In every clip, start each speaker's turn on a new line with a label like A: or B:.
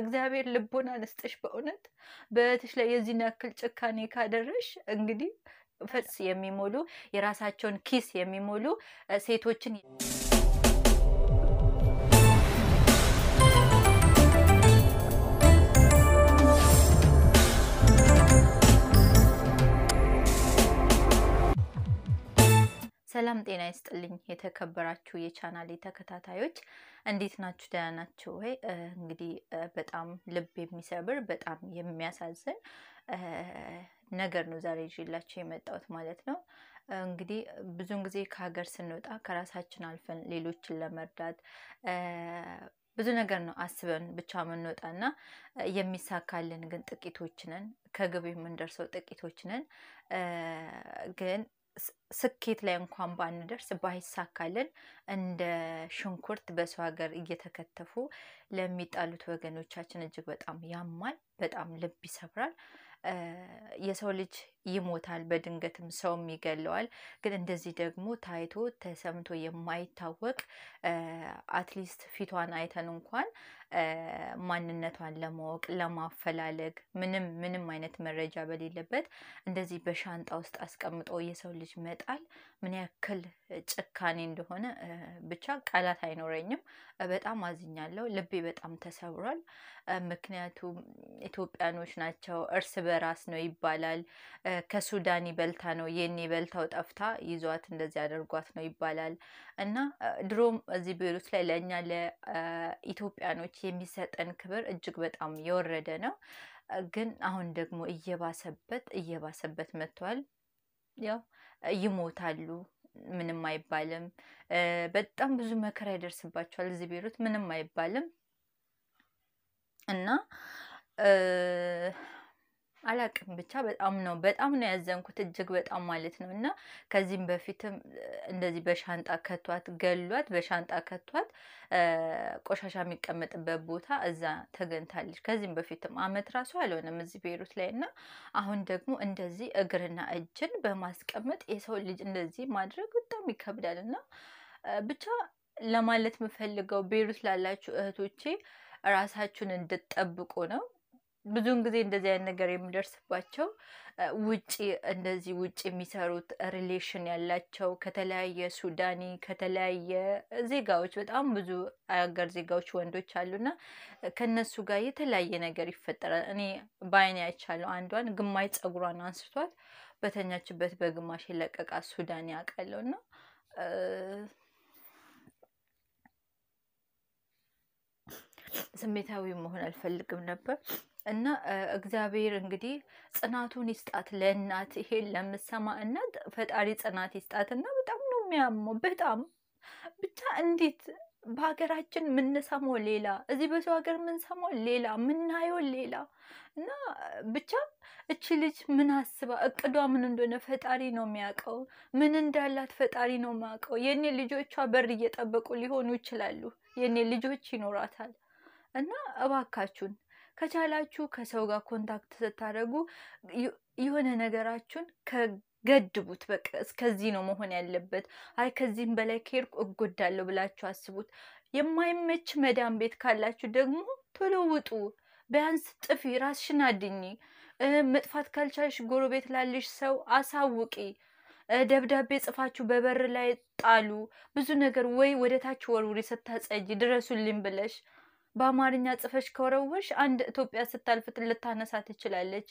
A: እግዚአብሔር ልቦን አነስጠሽ በእውነት በእህትሽ ላይ የዚህን ያክል ጭካኔ ካደረሽ እንግዲህ ፈጽ የሚሞሉ የራሳቸውን ኪስ የሚሞሉ ሴቶችን ሰላም ጤና ይስጥልኝ። የተከበራችሁ የቻናሌ ተከታታዮች እንዴት ናችሁ? ደህና ናችሁ ወይ? እንግዲህ በጣም ልብ የሚሰብር በጣም የሚያሳዝን ነገር ነው ዛሬ ይዤላችሁ የመጣሁት ማለት ነው። እንግዲህ ብዙውን ጊዜ ከሀገር ስንወጣ ከራሳችን አልፈን ሌሎችን ለመርዳት ብዙ ነገር ነው አስበን ብቻ የምንወጣና የሚሳካልን ግን ጥቂቶች ነን። ከግብ የምንደርሰው ጥቂቶች ነን ግን ስኬት ላይ እንኳን ባንደርስ ባይሳካልን እንደ ሽንኩርት በሰው ሀገር እየተከተፉ ለሚጣሉት ወገኖቻችን እጅግ በጣም ያማል፣ በጣም ልብ ይሰብራል። የሰው ልጅ ይሞታል፣ በድንገትም ሰውም ይገለዋል። ግን እንደዚህ ደግሞ ታይቶ ተሰምቶ የማይታወቅ አትሊስት ፊቷን አይተን እንኳን ማንነቷን ለማወቅ ለማፈላለግ ምንም ምንም አይነት መረጃ በሌለበት እንደዚህ በሻንጣ ውስጥ አስቀምጦ የሰው ልጅ መጣል ምን ያክል ጭካኔ እንደሆነ ብቻ ቃላት አይኖረኝም። በጣም አዝኛለሁ። ልቤ በጣም ተሰብሯል። ምክንያቱም ኢትዮጵያኖች ናቸው፣ እርስ በራስ ነው ይባላል። ከሱዳን ይበልታ ነው የኔ በልታው ጠፍታ ይዟት እንደዚህ አድርጓት ነው ይባላል። እና ድሮም እዚህ ቤሩት ላይ ለእኛ ለኢትዮጵያኖች የሚሰጠን ክብር እጅግ በጣም የወረደ ነው። ግን አሁን ደግሞ እየባሰበት እየባሰበት መጥቷል። ያው ይሞታሉ፣ ምንም አይባልም። በጣም ብዙ መከራ ይደርስባቸዋል እዚህ ቤሩት፣ ምንም አይባልም እና አላቅም ብቻ በጣም ነው በጣም ነው ያዘንኩት፣ እጅግ በጣም ማለት ነው። እና ከዚህም በፊትም እንደዚህ በሻንጣ ከቷት ገሏት፣ በሻንጣ ከቷት ቆሻሻ የሚቀመጥበት ቦታ እዛ ተገኝታለች። ከዚህም በፊትም አመት ራሱ አልሆነም እዚህ ቤሩት ላይ እና አሁን ደግሞ እንደዚህ እግርና እጅን በማስቀመጥ የሰው ልጅ እንደዚህ ማድረግ በጣም ይከብዳል። እና ብቻ ለማለት የምፈልገው ቤሩት ላላችሁ እህቶቼ ራሳችሁን እንድትጠብቁ ነው። ብዙውን ጊዜ እንደዚህ አይነት ነገር የሚደርስባቸው ውጭ እንደዚህ ውጭ የሚሰሩት ሪሌሽን ያላቸው ከተለያየ ሱዳኒ ከተለያየ ዜጋዎች በጣም ብዙ አገር ዜጋዎች ወንዶች አሉና ከነሱ ጋር የተለያየ ነገር ይፈጠራል። እኔ በአይን አይቻለሁ። አንዷን ግማሽ ጸጉሯን አንስቷት በተኛችበት በግማሽ የለቀቃ ሱዳኒ አውቃለሁ እና ስሜታዊ መሆን አልፈልግም ነበር። እና እግዚአብሔር እንግዲህ ጽናቱን ይስጣት ለእናት ይሄን ለምሰማ እናት ፈጣሪ ጽናት ይስጣት። እና በጣም ነው የሚያመው። በጣም ብቻ እንዴት በሀገራችን የምንሰማው ሌላ፣ እዚህ በሰው ሀገር የምንሰማው ሌላ፣ የምናየው ሌላ እና ብቻ እቺ ልጅ ምን አስባ እቅዷ ምን እንደሆነ ፈጣሪ ነው የሚያውቀው። ምን እንዳላት ፈጣሪ ነው የሚያውቀው። የእኔ ልጆቿ በር እየጠበቁ ሊሆኑ ይችላሉ። የእኔ ልጆች ይኖራታል እና እባካችሁን ከቻላችሁ ከሰው ጋር ኮንታክት ስታደርጉ የሆነ ነገራችሁን ከገድቡት። በቃ እስከዚህ ነው መሆን ያለበት፣ አይ ከዚህም በላይ ከሄድኩ እጎዳለሁ ብላችሁ አስቡት። የማይመች መዳም ቤት ካላችሁ ደግሞ ቶሎ ውጡ፣ ቢያንስ ጥፊ፣ ራስሽን አድኚ። መጥፋት ካልቻልሽ ጎረቤት ላለሽ ሰው አሳውቂ። ደብዳቤ ጽፋችሁ በበር ላይ ጣሉ። ብዙ ነገር ወይ ወደ ታች ወርውሪ፣ ስታጸጂ ድረሱልኝ ብለሽ በአማርኛ ጽፈሽ ከወረወሽ አንድ ኢትዮጵያ ስታልፍ ልታነሳ ትችላለች።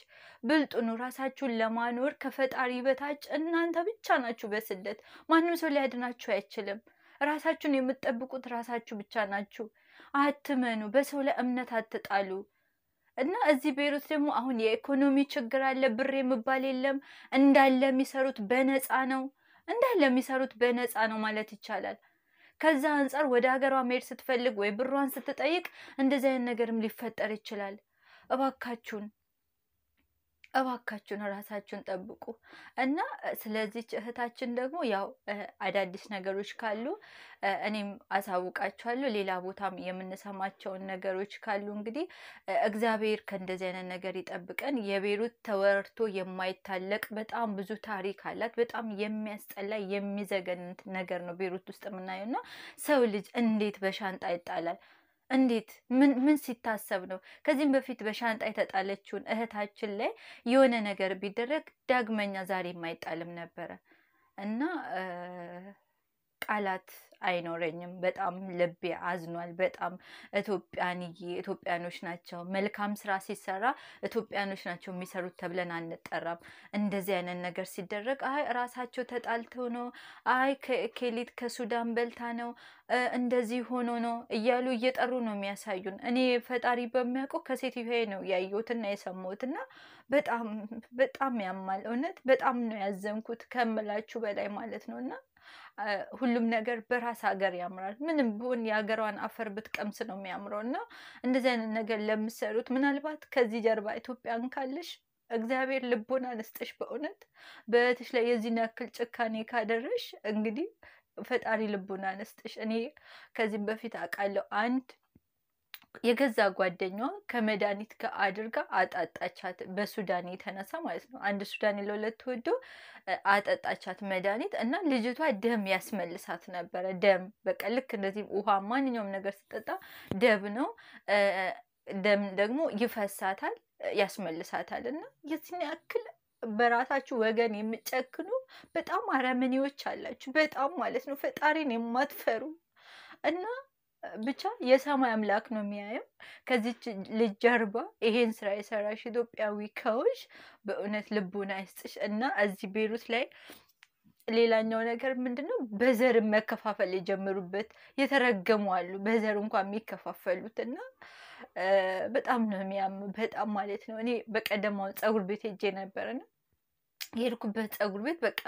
A: ብልጡኑ ራሳችሁን ለማኖር ከፈጣሪ በታች እናንተ ብቻ ናችሁ። በስደት ማንም ሰው ሊያድናችሁ አይችልም። ራሳችሁን የምትጠብቁት ራሳችሁ ብቻ ናችሁ። አትመኑ፣ በሰው ላይ እምነት አትጣሉ። እና እዚህ ቤይሩት ደግሞ አሁን የኢኮኖሚ ችግር አለ። ብር የሚባል የለም። እንዳለ የሚሰሩት በነፃ ነው። እንዳለ የሚሰሩት በነፃ ነው ማለት ይቻላል። ከዛ አንጻር ወደ ሀገሯ መሄድ ስትፈልግ ወይ ብሯን ስትጠይቅ እንደዚህ አይነት ነገርም ሊፈጠር ይችላል። እባካችሁን እባካችሁን ራሳችሁን ጠብቁ እና ስለዚች እህታችን ደግሞ ያው አዳዲስ ነገሮች ካሉ እኔም አሳውቃችኋለሁ። ሌላ ቦታም የምንሰማቸውን ነገሮች ካሉ እንግዲህ እግዚአብሔር ከእንደዚህ አይነት ነገር ይጠብቀን። የቤሩት ተወርቶ የማይታለቅ በጣም ብዙ ታሪክ አላት። በጣም የሚያስጠላ የሚዘገን ነገር ነው ቤሩት ውስጥ የምናየው እና ሰው ልጅ እንዴት በሻንጣ ይጣላል? እንዴት ምን ሲታሰብ ነው? ከዚህም በፊት በሻንጣ የተጣለችውን እህታችን ላይ የሆነ ነገር ቢደረግ ዳግመኛ ዛሬ የማይጣልም ነበረ እና ቃላት አይኖረኝም። በጣም ልቤ አዝኗል። በጣም ኢትዮጵያንዬ ኢትዮጵያኖች ናቸው። መልካም ስራ ሲሰራ ኢትዮጵያኖች ናቸው የሚሰሩት ተብለን አንጠራም። እንደዚህ አይነት ነገር ሲደረግ አይ ራሳቸው ተጣልተው ነው፣ አይ ከኬሊት ከሱዳን በልታ ነው፣ እንደዚህ ሆኖ ነው እያሉ እየጠሩ ነው የሚያሳዩን። እኔ ፈጣሪ በሚያውቀው ከሴትዮዬ ነው ያየሁትና የሰማሁትና በጣም በጣም ያማል። እውነት በጣም ነው ያዘንኩት ከምላችሁ በላይ ማለት ነው እና ሁሉም ነገር በራስ ሀገር ያምራል። ምንም ቢሆን የሀገሯን አፈር ብትቀምስ ነው የሚያምረው። እና እንደዚህ አይነት ነገር ለምሰሩት ምናልባት ከዚህ ጀርባ ኢትዮጵያን ካለሽ እግዚአብሔር ልቦና አነስጥሽ። በእውነት በእህትሽ ላይ የዚህን ያክል ጭካኔ ካደረሽ እንግዲህ ፈጣሪ ልቦና አነስጥሽ። እኔ ከዚህም በፊት አውቃለሁ አንድ የገዛ ጓደኛዋ ከመድኃኒት ጋር አድርጋ አጣጣቻት። በሱዳን የተነሳ ማለት ነው። አንድ ሱዳን ለሁለት ወዶ አጠጣቻት መድኃኒት እና ልጅቷ ደም ያስመልሳት ነበረ። ደም በቃ ልክ እንደዚህ ውሃ፣ ማንኛውም ነገር ስጠጣ ደም ነው። ደም ደግሞ ይፈሳታል፣ ያስመልሳታል እና የዚህን ያክል በራሳችሁ ወገን የምጨክኑ በጣም አረመኔዎች አላችሁ። በጣም ማለት ነው ፈጣሪን የማትፈሩ እና ብቻ የሰማይ አምላክ ነው የሚያየው። ከዚች ልጅ ጀርባ ይሄን ስራ የሰራሽ ኢትዮጵያዊ ከውሽ በእውነት ልቡን አይስጥሽ እና እዚህ ቤሩት ላይ ሌላኛው ነገር ምንድን ነው? በዘር መከፋፈል የጀመሩበት የተረገሙ አሉ። በዘር እንኳን የሚከፋፈሉት እና በጣም ነው የሚያም በጣም ማለት ነው። እኔ በቀደማው ፀጉር ቤት ሄጄ ነበርና የሄድኩበት ፀጉር ቤት በቃ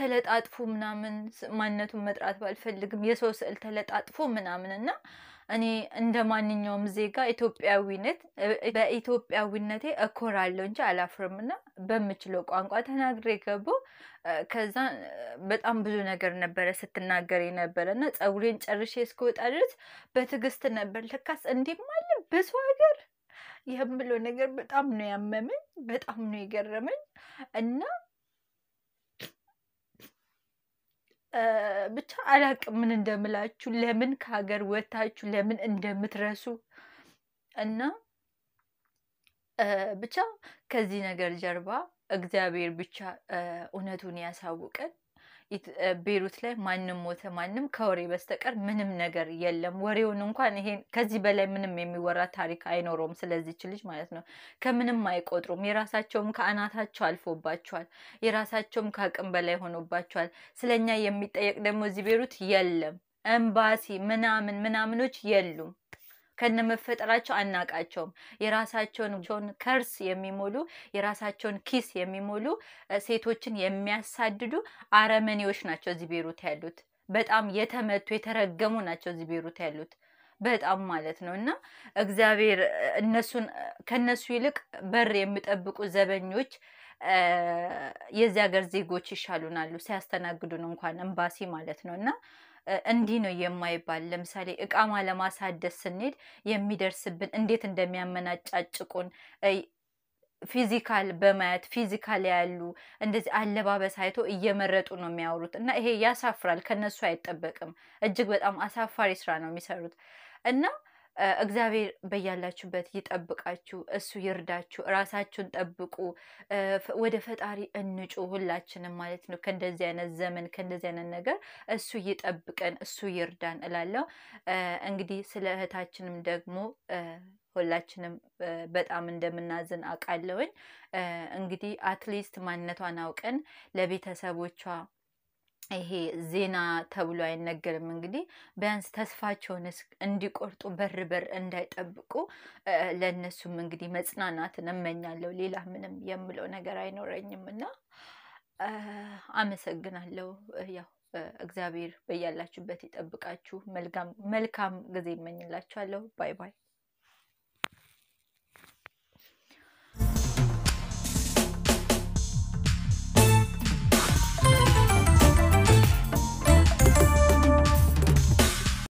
A: ተለጣጥፎ ምናምን ማንነቱን መጥራት ባልፈልግም የሰው ስዕል ተለጣጥፎ ምናምን እና እኔ እንደ ማንኛውም ዜጋ ኢትዮጵያዊነት በኢትዮጵያዊነቴ እኮራለሁ እንጂ አላፍርም እና በምችለው ቋንቋ ተናግሬ ገቡ። ከዛ በጣም ብዙ ነገር ነበረ ስትናገር ነበረ እና ፀጉሬን ጨርሼ እስከወጣ ድረስ በትዕግስት ነበር። ልካስ እንዲማለ ብዙ ሀገር የምለው ነገር በጣም ነው ያመመኝ፣ በጣም ነው የገረመኝ እና ብቻ አላቅም ምን እንደምላችሁ፣ ለምን ከሀገር ወታችሁ ለምን እንደምትረሱ እና ብቻ ከዚህ ነገር ጀርባ እግዚአብሔር ብቻ እውነቱን ያሳውቀን። ቤሩት ላይ ማንም ሞተ ማንም ከወሬ በስተቀር ምንም ነገር የለም። ወሬውን እንኳን ይሄን ከዚህ በላይ ምንም የሚወራ ታሪክ አይኖረውም ስለዚች ልጅ ማለት ነው። ከምንም አይቆጥሩም። የራሳቸውም ከአናታቸው አልፎባቸዋል። የራሳቸውም ከአቅም በላይ ሆኖባቸዋል። ስለኛ የሚጠየቅ ደግሞ እዚህ ቤሩት የለም። ኤምባሲ ምናምን ምናምኖች የሉም። ከነመፈጠራቸው አናቃቸውም። የራሳቸውን ከርስ የሚሞሉ የራሳቸውን ኪስ የሚሞሉ ሴቶችን የሚያሳድዱ አረመኔዎች ናቸው እዚህ ቤሩት ያሉት። በጣም የተመቱ የተረገሙ ናቸው እዚህ ቤሩት ያሉት በጣም ማለት ነው። እና እግዚአብሔር እነሱን ከነሱ ይልቅ በር የሚጠብቁ ዘበኞች የዚህ ሀገር ዜጎች ይሻሉናሉ። ሲያስተናግዱን እንኳን እምባሲ ማለት ነው እና እንዲህ ነው የማይባል ለምሳሌ እቃማ ለማሳደስ ስንሄድ የሚደርስብን እንዴት እንደሚያመናጫጭቁን ፊዚካል በማየት ፊዚካል ያሉ እንደዚህ አለባበስ አይቶ እየመረጡ ነው የሚያወሩት እና ይሄ ያሳፍራል። ከነሱ አይጠበቅም። እጅግ በጣም አሳፋሪ ስራ ነው የሚሰሩት እና እግዚአብሔር በያላችሁበት ይጠብቃችሁ፣ እሱ ይርዳችሁ፣ ራሳችሁን ጠብቁ፣ ወደ ፈጣሪ እንጩ። ሁላችንም ማለት ነው ከእንደዚህ አይነት ዘመን ከእንደዚህ አይነት ነገር እሱ ይጠብቀን፣ እሱ ይርዳን እላለሁ። እንግዲህ ስለ እህታችንም ደግሞ ሁላችንም በጣም እንደምናዝን አውቃለሁኝ። እንግዲህ አትሊስት ማንነቷን አውቀን ለቤተሰቦቿ ይሄ ዜና ተብሎ አይነገርም። እንግዲህ ቢያንስ ተስፋቸውን እንዲቆርጡ በር በር እንዳይጠብቁ ለእነሱም እንግዲህ መጽናናትን እመኛለሁ። ሌላ ምንም የምለው ነገር አይኖረኝም እና አመሰግናለሁ። ያው እግዚአብሔር በያላችሁበት ይጠብቃችሁ። መልካም ጊዜ ይመኝላችኋለሁ። ባይ ባይ።